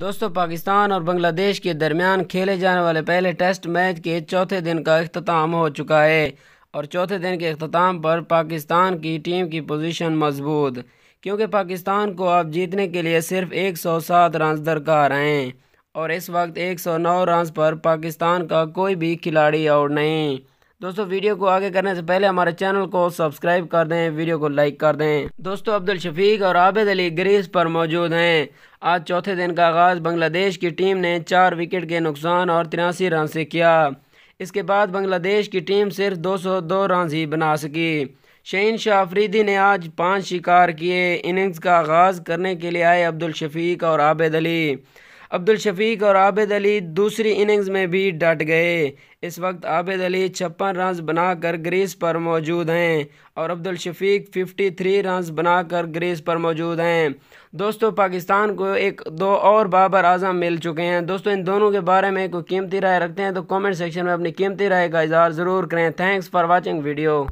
दोस्तों पाकिस्तान और बांग्लादेश के दरमियान खेले जाने वाले पहले टेस्ट मैच के चौथे दिन का अख्ताम हो चुका है और चौथे दिन के अख्ताम पर पाकिस्तान की टीम की पोजीशन मजबूत क्योंकि पाकिस्तान को अब जीतने के लिए सिर्फ 107 रन दरकार हैं और इस वक्त 109 रन पर पाकिस्तान का कोई भी खिलाड़ी आउट नहीं दोस्तों वीडियो को आगे करने से पहले हमारे चैनल को सब्सक्राइब कर दें वीडियो को लाइक कर दें दोस्तों अब्दुल शफीक और आबिद अली ग्रीस पर मौजूद हैं आज चौथे दिन का आगाज़ बांग्लादेश की टीम ने चार विकेट के नुकसान और तिरासी रन से किया इसके बाद बांग्लादेश की टीम सिर्फ 202 रन ही बना सकी शहीन शाह अफरीदी ने आज पाँच शिकार किए इनिंग्स का आगाज़ करने के लिए आए अब्दुल शफीक और आबिद अली अब्दुल शफीक और आबिद अली दूसरी इनिंग्स में भी डट गए इस वक्त आबिद अली छप्पन रन बनाकर ग्रीस पर मौजूद हैं और अब्दुल शफीक 53 रन बनाकर ग्रीस पर मौजूद हैं दोस्तों पाकिस्तान को एक दो और बाबर आजम मिल चुके हैं दोस्तों इन दोनों के बारे में कोई कीमती राय रखते हैं तो कमेंट सेक्शन में अपनी कीमती राय का इजहार ज़रूर करें थैंक्स फॉर वॉचिंग वीडियो